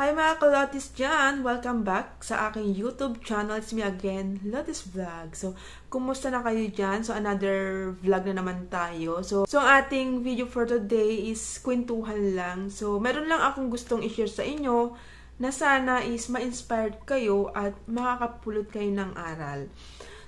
Hi mga kalotis dyan! Welcome back sa aking YouTube channel. It's me again, Lotis Vlog. So, kumusta na kayo dyan? So, another vlog na naman tayo. So, so ang ating video for today is kwentuhan lang. So, meron lang akong gustong i-share sa inyo na sana is ma-inspired kayo at makakapulot kayo ng aral.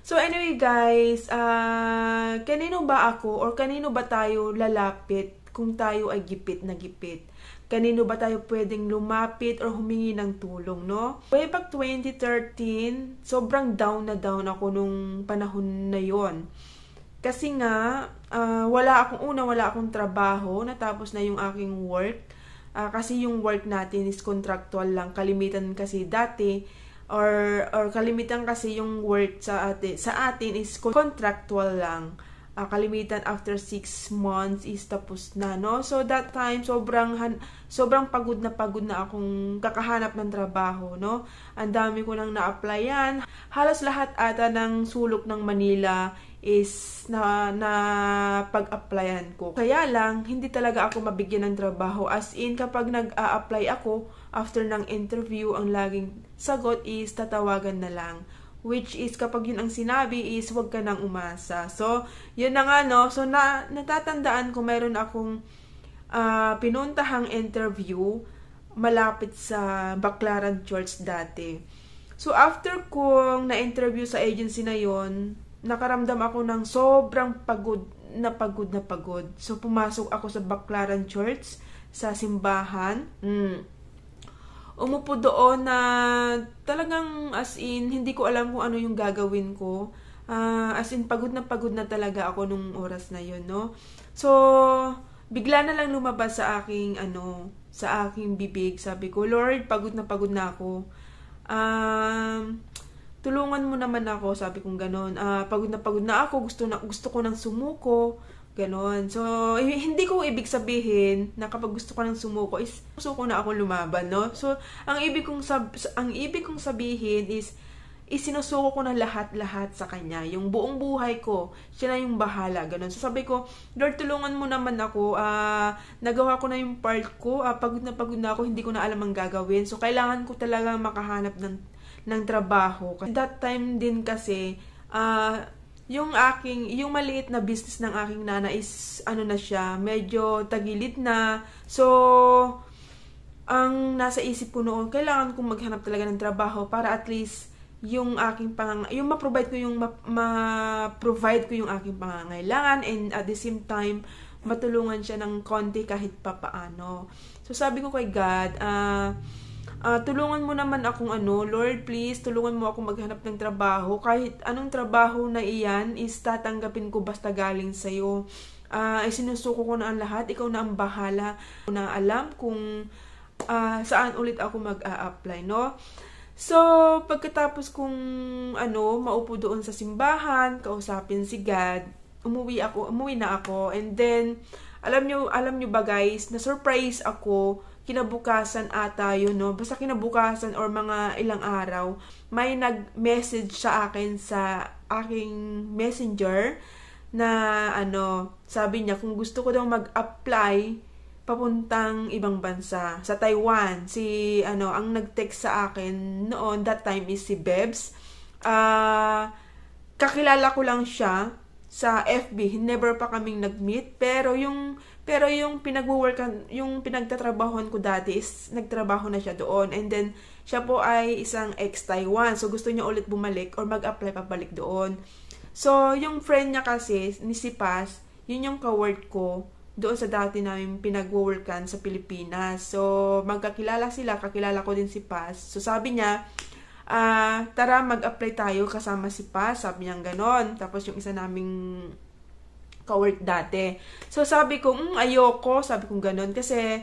So, anyway guys, uh, kanino ba ako or kanino ba tayo lalapit kung tayo ay gipit na gipit. Kanino ba tayo pwedeng lumapit or humingi ng tulong, no? Way back 2013, sobrang down na down ako nung panahon na yon. Kasi nga, uh, wala akong una, wala akong trabaho, natapos na yung aking work. Uh, kasi yung work natin is contractual lang. Kalimitan kasi dati, or, or kalimitan kasi yung work sa, atin sa atin is contractual lang uh, kalimitan after 6 months is tapos na, no? So, that time, sobrang, han sobrang pagod na pagod na akong kakahanap ng trabaho, no? Ang dami ko nang na-applyan. Halos lahat ata ng sulok ng Manila is na, na pag-applyan ko. Kaya lang, hindi talaga ako mabigyan ng trabaho. As in, kapag nag-a-apply ako, after ng interview, ang laging sagot is tatawagan na lang which is kapag yun ang sinabi is huwag ka nang umasa. So, yun na nga no. So, na, natatandaan ko meron akong uh, pinuntahang interview malapit sa Baclaran Church dati. So, after kong na-interview sa agency na yon nakaramdam ako ng sobrang pagod na pagod na pagod. So, pumasok ako sa Baclaran Church, sa simbahan. Mm umupo doon na talagang as in, hindi ko alam kung ano yung gagawin ko. Uh, as in, pagod na pagod na talaga ako nung oras na yon no? So, bigla na lang lumabas sa aking, ano, sa aking bibig. Sabi ko, Lord, pagod na pagod na ako. Um, tulungan mo naman ako, sabi kong ganun. Uh, ah, pagod na pagod na ako, gusto, na, gusto ko nang sumuko. Ganon. So, hindi ko ibig sabihin na kapag gusto ko ng sumuko is suko na ako lumaban, no? So, ang ibig kong sab ang ibig kong sabihin is isinusuko ko na lahat-lahat sa kanya. Yung buong buhay ko, siya na yung bahala. Ganon. So, sabi ko, Lord, tulungan mo naman ako. Uh, nagawa ko na yung part ko. Uh, pagod na pagod na ako. Hindi ko na alam ang gagawin. So, kailangan ko talaga makahanap ng, ng trabaho. That time din kasi, uh, yung aking, yung maliit na business ng aking nana is, ano na siya, medyo tagilid na. So, ang nasa isip ko noon, kailangan kong maghanap talaga ng trabaho para at least yung aking pang yung ma-provide ko yung ma-provide ko yung aking pangangailangan and at the same time matulungan siya ng konti kahit papaano. So sabi ko kay God, ah uh, uh, tulungan mo naman akong ano, Lord, please, tulungan mo akong maghanap ng trabaho. Kahit anong trabaho na iyan, is tatanggapin ko basta galing sa'yo. Uh, ay sinusuko ko na ang lahat, ikaw na ang bahala. na alam kung uh, saan ulit ako mag-a-apply, no? So, pagkatapos kong ano, maupo doon sa simbahan, kausapin si God, umuwi ako, umuwi na ako. And then, alam nyo, alam nyo ba guys, na-surprise ako kinabukasan ata yun, no? Basta kinabukasan or mga ilang araw, may nag-message sa akin sa aking messenger na ano, sabi niya kung gusto ko daw mag-apply papuntang ibang bansa sa Taiwan. Si ano, ang nag-text sa akin noon that time is si Bebs. Ah, uh, kakilala ko lang siya sa FB. Never pa kaming nag-meet pero yung pero yung pinag-workan, yung pinagtatrabahoan ko dati is nagtrabaho na siya doon. And then, siya po ay isang ex-Taiwan. So, gusto niya ulit bumalik or mag-apply pabalik doon. So, yung friend niya kasi, ni si Paz, yun yung ka-work ko doon sa dati namin pinag-workan sa Pilipinas. So, magkakilala sila, kakilala ko din si Paz. So, sabi niya, ah, uh, tara mag-apply tayo kasama si Paz. Sabi niya ganon. Tapos yung isa naming kawork dati. So sabi ko, mm, ayoko, sabi kong ganun kasi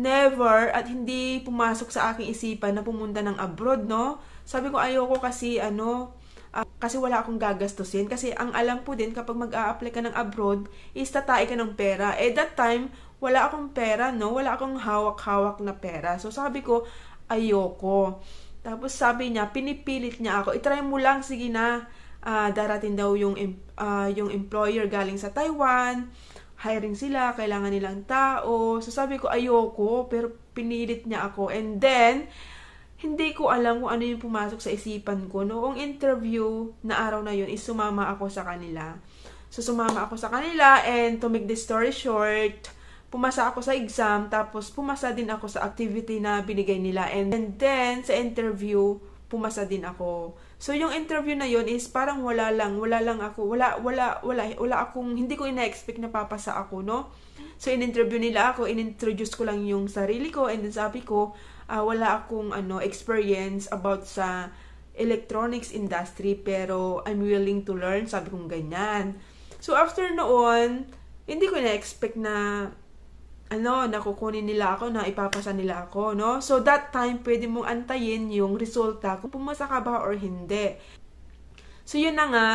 never at hindi pumasok sa aking isipan na pumunta ng abroad, no? Sabi ko ayoko kasi ano, uh, kasi wala akong gagastusin kasi ang alam po din kapag mag-a-apply ka ng abroad is tatay ka ng pera. Eh that time, wala akong pera, no? Wala akong hawak-hawak na pera. So sabi ko, ayoko. Tapos sabi niya, pinipilit niya ako, itry mo lang, sige na uh, darating daw yung, uh, yung employer galing sa Taiwan, hiring sila, kailangan nilang tao. So sabi ko, ayoko, pero pinilit niya ako. And then, hindi ko alam kung ano yung pumasok sa isipan ko. Noong interview na araw na yun, is sumama ako sa kanila. So, sumama ako sa kanila and to make the story short, pumasa ako sa exam, tapos pumasa din ako sa activity na binigay nila. And, and then, sa interview, pumasa din ako. So yung interview na yun is parang wala lang, wala lang ako, wala wala wala wala akong hindi ko ina-expect na papasa ako, no? So in-interview nila ako, in-introduce ko lang yung sarili ko and then sabi ko, uh, wala akong ano experience about sa electronics industry pero I'm willing to learn, sabi kong ganyan. So after noon, hindi ko na-expect na ano, nakukunin nila ako, na ipapasa nila ako, no? So, that time, pwede mong antayin yung resulta kung pumasa ka ba or hindi. So, yun na nga,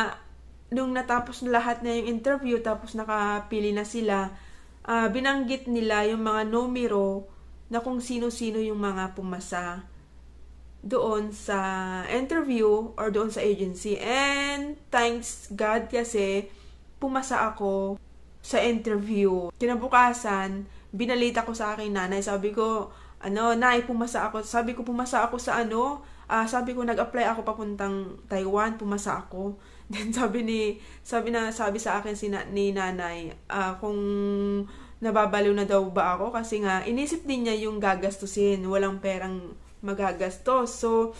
nung natapos na lahat na yung interview, tapos nakapili na sila, uh, binanggit nila yung mga numero na kung sino-sino yung mga pumasa doon sa interview or doon sa agency. And thanks God kasi pumasa ako sa interview. Kinabukasan, binalita ko sa akin nanay. Sabi ko, ano, nay, pumasa ako. Sabi ko, pumasa ako sa ano. Uh, sabi ko, nag-apply ako papuntang Taiwan. Pumasa ako. Then sabi ni, sabi na, sabi sa akin si ni nanay, uh, kung nababaliw na daw ba ako kasi nga inisip din niya yung gagastusin, walang perang magagastos. So,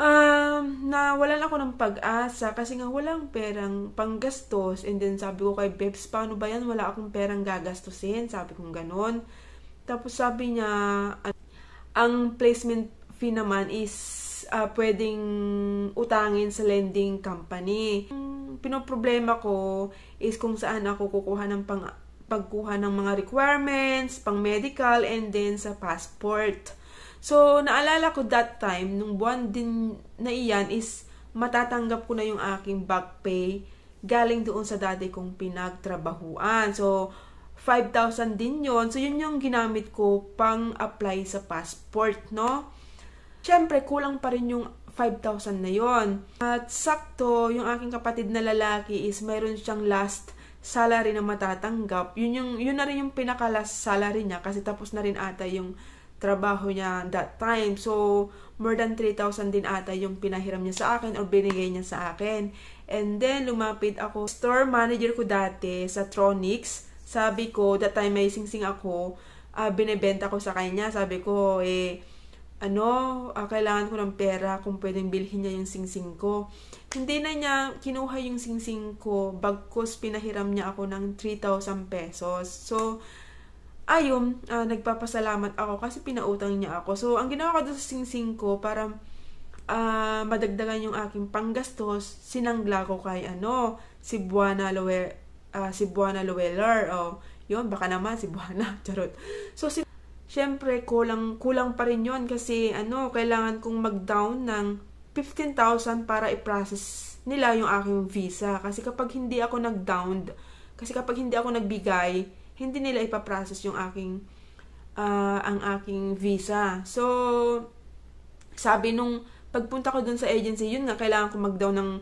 um, nawalan ako ng pag-asa kasi nga walang perang panggastos. And then sabi ko kay Bebs, paano ba yan? Wala akong perang gagastusin. Sabi kong ganun. Tapos sabi niya, ang placement fee naman is uh, pwedeng utangin sa lending company. pinoproblema ko is kung saan ako kukuha ng pang pagkuha ng mga requirements, pang medical, and then sa passport. So, naalala ko that time, nung buwan din na iyan is matatanggap ko na yung aking back pay galing doon sa dati kong pinagtrabahuan. So, 5,000 din yon So, yun yung ginamit ko pang apply sa passport, no? Siyempre, kulang pa rin yung 5,000 na yon At sakto, yung aking kapatid na lalaki is mayroon siyang last salary na matatanggap. Yun, yung, yun na rin yung pinaka last salary niya kasi tapos na rin ata yung trabaho niya that time. So, more than 3,000 din ata yung pinahiram niya sa akin or binigay niya sa akin. And then, lumapit ako. Store manager ko dati sa Tronix. Sabi ko, that time may singsing ako, uh, binebenta ko sa kanya. Sabi ko, eh, ano, uh, kailangan ko ng pera kung pwedeng bilhin niya yung singsing ko. Hindi na niya kinuha yung singsing ko bagkos pinahiram niya ako ng 3,000 pesos. So, ayun, uh, um, ah, nagpapasalamat ako kasi pinautang niya ako. So, ang ginawa ko doon sa singsing ko para uh, ah, madagdagan yung aking panggastos, sinangla ko kay ano, si Buana Lowe, uh, ah, si Buana Loweller. O, oh, yun, baka naman si Buana. Charot. So, si Siyempre, kulang, kulang pa rin yon kasi ano, kailangan kong mag-down ng 15,000 para i-process nila yung aking visa. Kasi kapag hindi ako nag-down, kasi kapag hindi ako nagbigay, hindi nila ipaprocess yung aking uh, ang aking visa. So sabi nung pagpunta ko dun sa agency, yun nga kailangan ko mag-down ng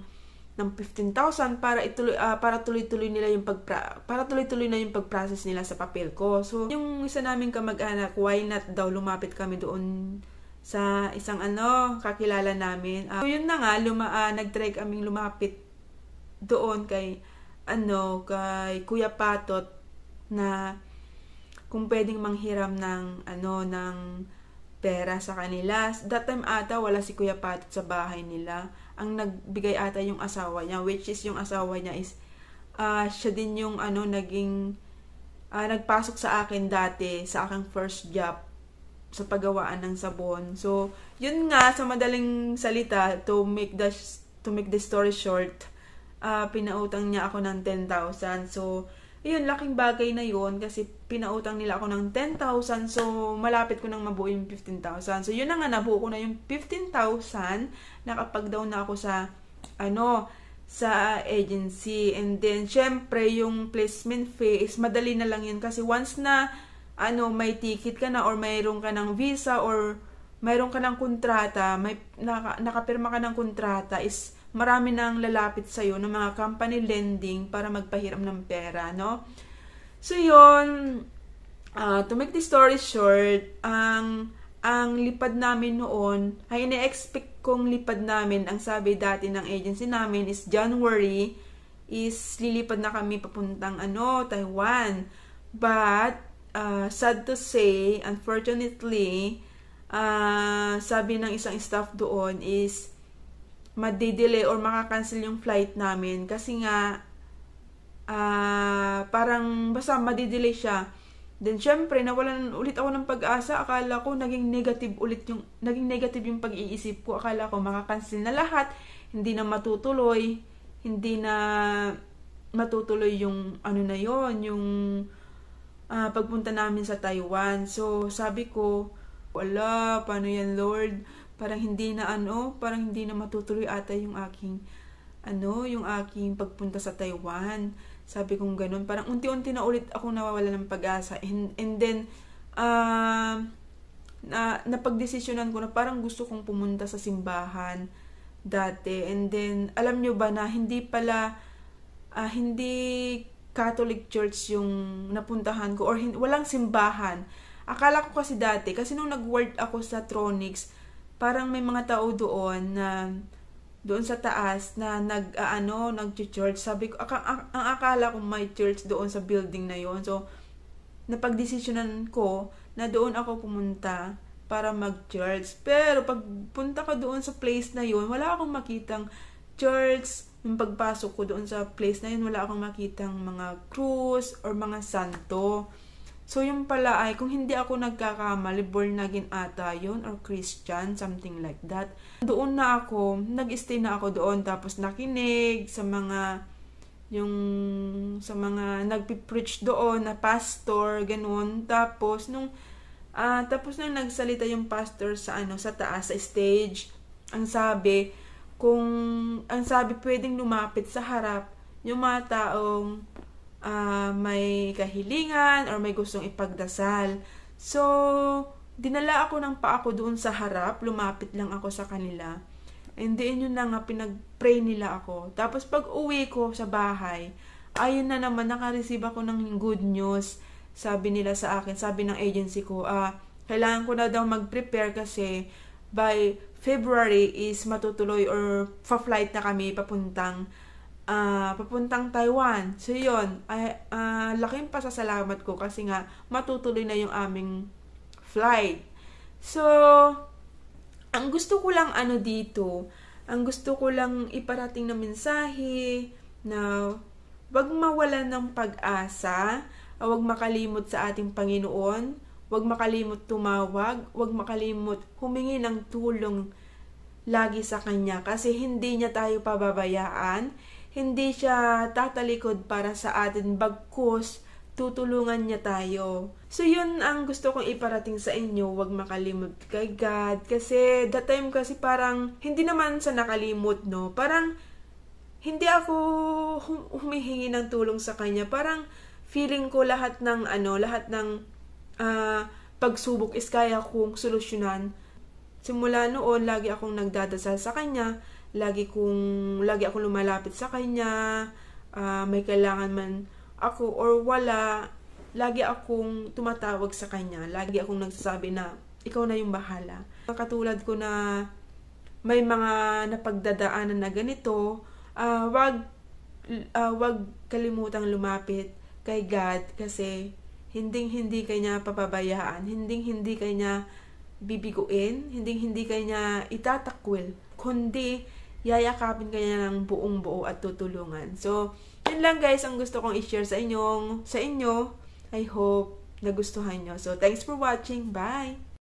ng 15,000 para ituloy uh, para tuloy-tuloy nila yung pag para tuloy-tuloy na yung pag-process nila sa papel ko. So yung isa naming kamag-anak, why not daw lumapit kami doon sa isang ano kakilala namin. Uh, ah, so yun na nga luma uh, nag-try kaming lumapit doon kay ano kay Kuya Patot na kung pwedeng manghiram ng ano ng pera sa kanila. That time ata wala si Kuya Patot sa bahay nila. Ang nagbigay ata yung asawa niya which is yung asawa niya is uh, siya din yung ano naging uh, nagpasok sa akin dati sa aking first job sa paggawaan ng sabon. So, yun nga sa madaling salita to make the to make the story short, uh, pinautang niya ako ng 10,000. So, yun, laking bagay na yun kasi pinautang nila ako ng 10,000. So, malapit ko nang mabuo yung 15,000. So, yun na nga, nabuo ko na yung 15,000. Nakapag-down na ako sa, ano, sa agency. And then, syempre, yung placement fee is madali na lang yun kasi once na, ano, may ticket ka na or mayroon ka ng visa or mayroon ka ng kontrata, may, naka, nakapirma ka ng kontrata is marami nang lalapit sa'yo ng mga company lending para magpahiram ng pera, no? So, yun, uh, to make the story short, ang ang lipad namin noon, ay ina-expect kong lipad namin, ang sabi dati ng agency namin is January, is lilipad na kami papuntang ano, Taiwan. But, uh, sad to say, unfortunately, uh, sabi ng isang staff doon is madidelay or makakancel yung flight namin kasi nga uh, parang basta madidelay siya. Then syempre nawalan ulit ako ng pag-asa. Akala ko naging negative ulit yung naging negative yung pag-iisip ko. Akala ko makakancel na lahat, hindi na matutuloy, hindi na matutuloy yung ano na yon, yung uh, pagpunta namin sa Taiwan. So, sabi ko, wala, paano yan, Lord? Parang hindi na ano, parang hindi na matutuloy ata yung aking ano, yung aking pagpunta sa Taiwan. Sabi kong ganun. Parang unti-unti na ulit ako nawawala ng pag-asa. And, and then, uh, na, napagdesisyonan ko na parang gusto kong pumunta sa simbahan dati. And then, alam nyo ba na hindi pala, uh, hindi Catholic Church yung napuntahan ko or hin- walang simbahan. Akala ko kasi dati, kasi nung nag-word ako sa Tronics, parang may mga tao doon na doon sa taas na nag uh, ano nagcho-church sabi ko ang, ang, ang akala ko may church doon sa building na yon so napagdesisyonan ko na doon ako pumunta para mag-church. Pero pagpunta ko doon sa place na yon wala akong makitang church. Nung pagpasok ko doon sa place na yun, wala akong makitang mga krus or mga santo. So, yung pala ay, kung hindi ako nagkakamali, born again ata yon or Christian, something like that. Doon na ako, nag-stay na ako doon, tapos nakinig sa mga, yung, sa mga nagpipreach doon na pastor, ganun. Tapos, nung, uh, tapos nung nagsalita yung pastor sa, ano, sa taas, sa stage, ang sabi, kung, ang sabi, pwedeng lumapit sa harap yung mga taong uh, may kahilingan or may gustong ipagdasal. So, dinala ako ng pa ako doon sa harap, lumapit lang ako sa kanila. And then yun na nga, pinag-pray nila ako. Tapos pag uwi ko sa bahay, ayun na naman, nakareceive ako ng good news. Sabi nila sa akin, sabi ng agency ko, ah, kailangan ko na daw mag-prepare kasi by February is matutuloy or fa-flight na kami papuntang uh, papuntang Taiwan. So yun, ay, uh, laking pasasalamat ko kasi nga matutuloy na yung aming flight. So, ang gusto ko lang ano dito, ang gusto ko lang iparating na mensahe na wag mawalan ng pag-asa, wag makalimot sa ating Panginoon, wag makalimot tumawag, wag makalimot humingi ng tulong lagi sa Kanya kasi hindi niya tayo pababayaan, hindi siya tatalikod para sa atin bagkus tutulungan niya tayo. So yun ang gusto kong iparating sa inyo, huwag makalimot kay God. Kasi that time kasi parang hindi naman sa nakalimot, no? Parang hindi ako hum- humihingi ng tulong sa kanya. Parang feeling ko lahat ng ano, lahat ng uh, pagsubok is kaya kong solusyonan. Simula noon, lagi akong nagdadasal sa kanya lagi kong lagi akong lumalapit sa kanya uh, may kailangan man ako or wala lagi akong tumatawag sa kanya lagi akong nagsasabi na ikaw na yung bahala katulad ko na may mga napagdadaanan na ganito uh, wag uh, wag kalimutang lumapit kay God kasi hinding hindi kanya papabayaan hinding hindi kanya bibiguin hinding hindi kanya itatakwil kundi yayakapin ka niya ng buong buo at tutulungan. So, yun lang guys ang gusto kong i-share sa inyong, sa inyo. I hope nagustuhan nyo. So, thanks for watching. Bye!